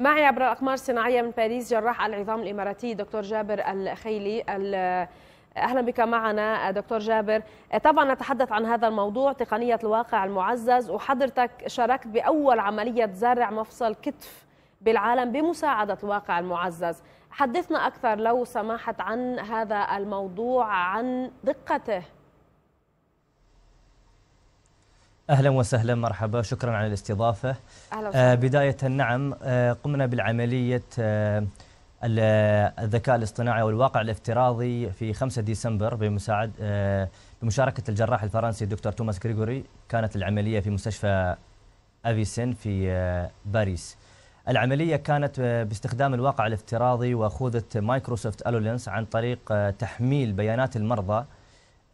معي عبر الأقمار الصناعية من باريس جراح العظام الإماراتي دكتور جابر الخيلي أهلا بك معنا دكتور جابر طبعا نتحدث عن هذا الموضوع تقنية الواقع المعزز وحضرتك شاركت بأول عملية زرع مفصل كتف بالعالم بمساعدة الواقع المعزز حدثنا أكثر لو سمحت عن هذا الموضوع عن دقته اهلا وسهلا مرحبا شكرا على الاستضافه أهلا آه، وسهلا. آه بدايه نعم آه قمنا بالعمليه آه الذكاء الاصطناعي والواقع الافتراضي في 5 ديسمبر بمساعد آه بمشاركه الجراح الفرنسي الدكتور توماس كريغوري كانت العمليه في مستشفى افيسن في آه باريس العمليه كانت آه، باستخدام الواقع الافتراضي واخوذه مايكروسوفت ألولينس عن طريق آه، تحميل بيانات المرضى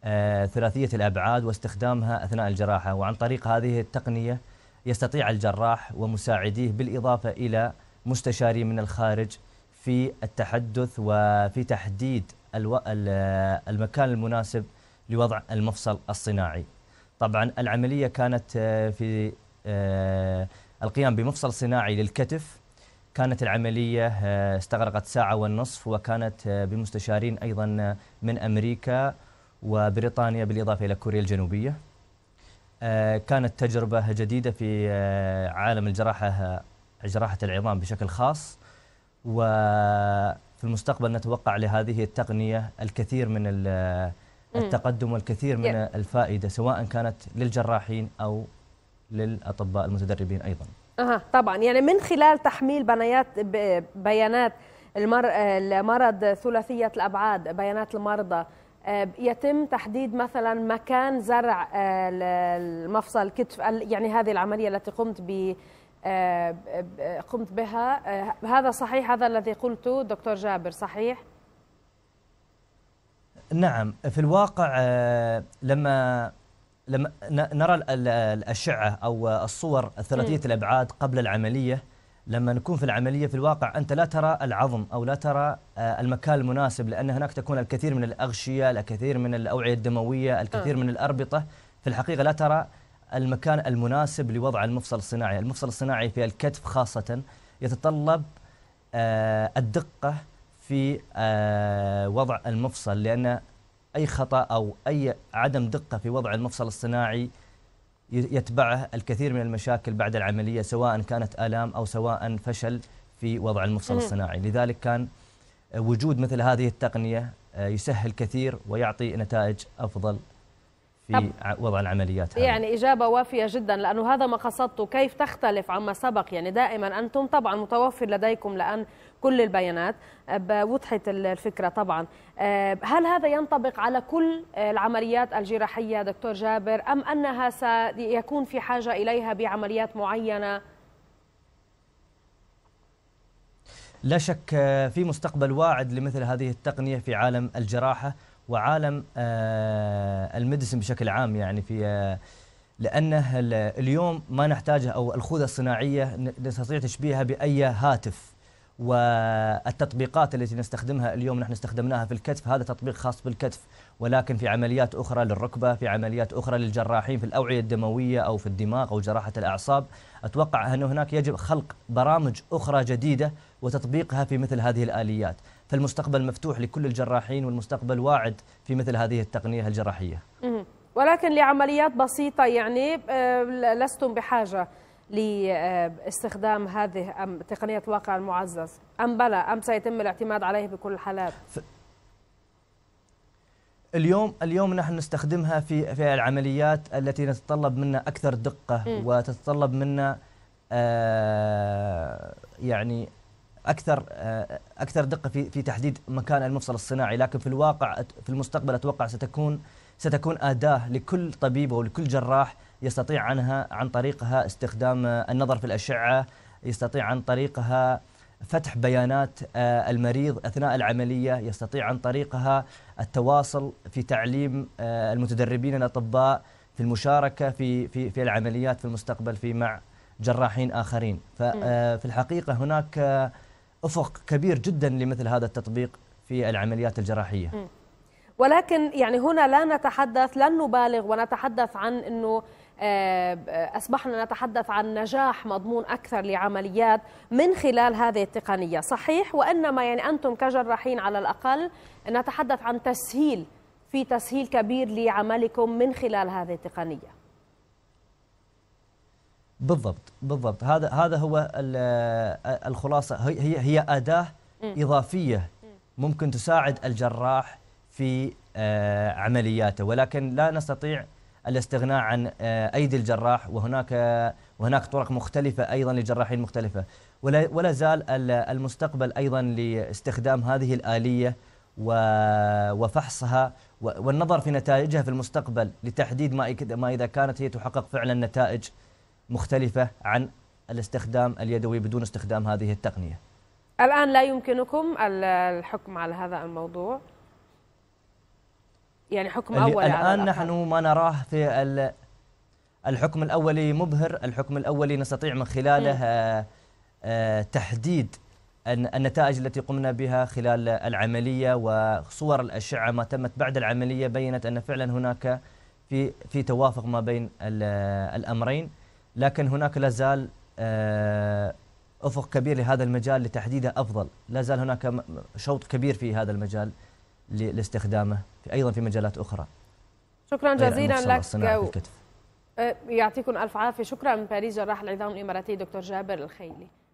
آه، ثلاثية الأبعاد واستخدامها أثناء الجراحة وعن طريق هذه التقنية يستطيع الجراح ومساعديه بالإضافة إلى مستشاري من الخارج في التحدث وفي تحديد المكان المناسب لوضع المفصل الصناعي طبعا العملية كانت آه، في آه، القيام بمفصل صناعي للكتف كانت العملية استغرقت ساعة والنصف وكانت بمستشارين أيضا من أمريكا وبريطانيا بالإضافة إلى كوريا الجنوبية آه، كانت تجربة جديدة في آه، عالم الجراحة جراحة العظام بشكل خاص وفي المستقبل نتوقع لهذه التقنية الكثير من التقدم والكثير من الفائدة سواء كانت للجراحين أو للأطباء المتدربين أيضا أه طبعا يعني من خلال تحميل بيانات بيانات المرض آه، ثلاثية الأبعاد بيانات المرضى آه، يتم تحديد مثلا مكان زرع آه، المفصل كتف يعني هذه العمليه التي قمت ب آه، قمت بها هذا صحيح هذا الذي قلته دكتور جابر صحيح نعم في الواقع لما لما نرى الاشعه او الصور ثلاثيه الابعاد قبل العمليه لما نكون في العملية في الواقع أنت لا ترى العظم أو لا ترى آه، المكان المناسب لأن هناك تكون الكثير من الأغشية الكثير من الأوعية الدموية الكثير آه. من الأربطة في الحقيقة لا ترى المكان المناسب لوضع المفصل الصناعي المفصل الصناعي في الكتف خاصة يتطلب آه، الدقة في وضع المفصل لأن أي خطأ أو أي عدم دقة في وضع المفصل الصناعي يتبعه الكثير من المشاكل بعد العملية سواء كانت آلام أو سواء فشل في وضع المفصل الصناعي لذلك كان آه، وجود مثل هذه التقنية آه، يسهل كثير ويعطي نتائج أفضل في وضع العمليات هذه يعني إجابة وافية جدا لأنه هذا ما قصدته كيف تختلف عما سبق يعني دائما أنتم طبعا متوفر لديكم الآن كل البيانات آه، وضحت الفكرة طبعا آه، هل هذا ينطبق على كل آه، العمليات الجراحية دكتور جابر أم أنها سيكون في حاجة إليها بعمليات معينة لا شك في مستقبل واعد لمثل هذه التقنية في عالم الجراحة وعالم آه، الميديسن بشكل عام يعني في آه، لانه اليوم ما نحتاجه او الخوذه الصناعيه نستطيع تشبيهها باي هاتف والتطبيقات التي نستخدمها اليوم نحن استخدمناها في الكتف هذا تطبيق خاص بالكتف ولكن في عمليات اخرى للركبه في عمليات اخرى للجراحين في الاوعيه الدمويه او في الدماغ او جراحه الاعصاب اتوقع ان هناك يجب خلق برامج اخرى جديده وتطبيقها في مثل هذه الاليات فالمستقبل مفتوح لكل الجراحين والمستقبل واعد في مثل هذه التقنية الجراحية ولكن لعمليات بسيطة يعني آه، لستم بحاجة لاستخدام هذه أم تقنية واقع المعزز أم بلى أم سيتم الاعتماد عليه بكل الحالات اليوم اليوم نحن نستخدمها في في العمليات التي تتطلب منا اكثر دقه م. وتتطلب منا آه يعني اكثر آه، اكثر دقه في في تحديد مكان المفصل الصناعي لكن في الواقع في المستقبل اتوقع ستكون ستكون اداه لكل طبيب او لكل جراح يستطيع عنها عن طريقها استخدام آه، النظر في الاشعه يستطيع عن طريقها فتح بيانات آه، المريض اثناء العمليه يستطيع عن طريقها التواصل في تعليم المتدربين الاطباء في المشاركه في في في العمليات في المستقبل في مع جراحين اخرين ففي الحقيقه هناك أفق كبير جدا لمثل هذا التطبيق في العمليات الجراحية ولكن يعني هنا لا نتحدث لن نبالغ ونتحدث عن أنه آه، آه، أصبحنا نتحدث عن نجاح مضمون أكثر لعمليات من خلال هذه التقنية صحيح وإنما يعني أنتم كجراحين على الأقل نتحدث عن تسهيل في تسهيل كبير لعملكم من خلال هذه التقنية بالضبط بالضبط هذا هذا هو آه، الخلاصه هي هي اداه اضافيه ممكن تساعد الجراح في آه، عملياته ولكن لا نستطيع الاستغناء عن آه، ايدي الجراح وهناك وهناك طرق مختلفه ايضا لجراحين مختلفه ولا ولا زال المستقبل ايضا لاستخدام هذه الاليه وفحصها والنظر في نتائجها في المستقبل لتحديد ما ما اذا كانت هي تحقق فعلا نتائج مختلفة عن الاستخدام اليدوي بدون استخدام هذه التقنية الآن لا يمكنكم الحكم على هذا الموضوع يعني حكم أولي الآن نحن ما نراه في الحكم الأولي مبهر الحكم الأولي نستطيع من خلاله آه، آه، تحديد النتائج التي قمنا بها خلال العملية وصور الأشعة ما تمت بعد العملية بينت أن فعلا هناك في في توافق ما بين الأمرين لكن هناك لا زال آه، افق كبير لهذا المجال لتحديده افضل، لا زال هناك شوط كبير في هذا المجال لاستخدامه في ايضا في مجالات اخرى. شكرا جزيلا لك آه، يعطيكم الف عافيه، شكرا من باريس جراح العظام الاماراتي دكتور جابر الخيلي.